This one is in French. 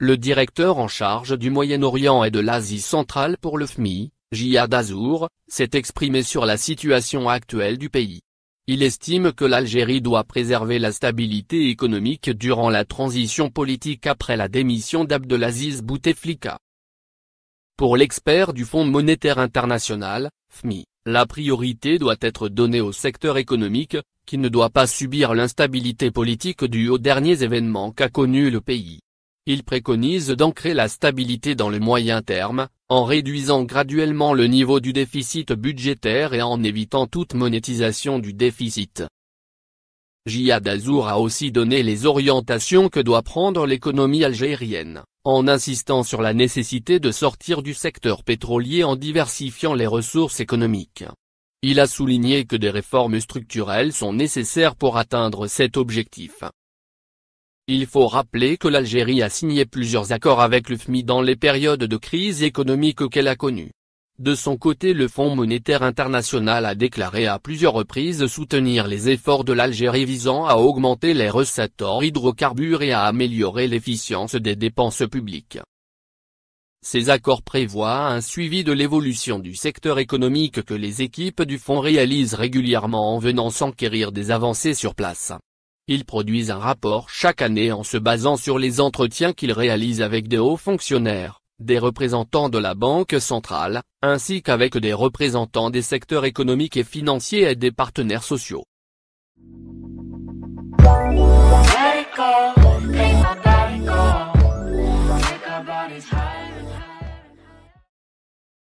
Le directeur en charge du Moyen-Orient et de l'Asie centrale pour le FMI, Jihad Azour, s'est exprimé sur la situation actuelle du pays. Il estime que l'Algérie doit préserver la stabilité économique durant la transition politique après la démission d'Abdelaziz Bouteflika. Pour l'expert du Fonds monétaire international, FMI, la priorité doit être donnée au secteur économique, qui ne doit pas subir l'instabilité politique due aux derniers événements qu'a connus le pays il préconise d'ancrer la stabilité dans le moyen terme, en réduisant graduellement le niveau du déficit budgétaire et en évitant toute monétisation du déficit. Jihad Azour a aussi donné les orientations que doit prendre l'économie algérienne, en insistant sur la nécessité de sortir du secteur pétrolier en diversifiant les ressources économiques. Il a souligné que des réformes structurelles sont nécessaires pour atteindre cet objectif. Il faut rappeler que l'Algérie a signé plusieurs accords avec le FMI dans les périodes de crise économique qu'elle a connues. De son côté le Fonds monétaire international a déclaré à plusieurs reprises soutenir les efforts de l'Algérie visant à augmenter les recettes hors hydrocarbures et à améliorer l'efficience des dépenses publiques. Ces accords prévoient un suivi de l'évolution du secteur économique que les équipes du Fonds réalisent régulièrement en venant s'enquérir des avancées sur place. Ils produisent un rapport chaque année en se basant sur les entretiens qu'ils réalisent avec des hauts fonctionnaires, des représentants de la Banque centrale, ainsi qu'avec des représentants des secteurs économiques et financiers et des partenaires sociaux.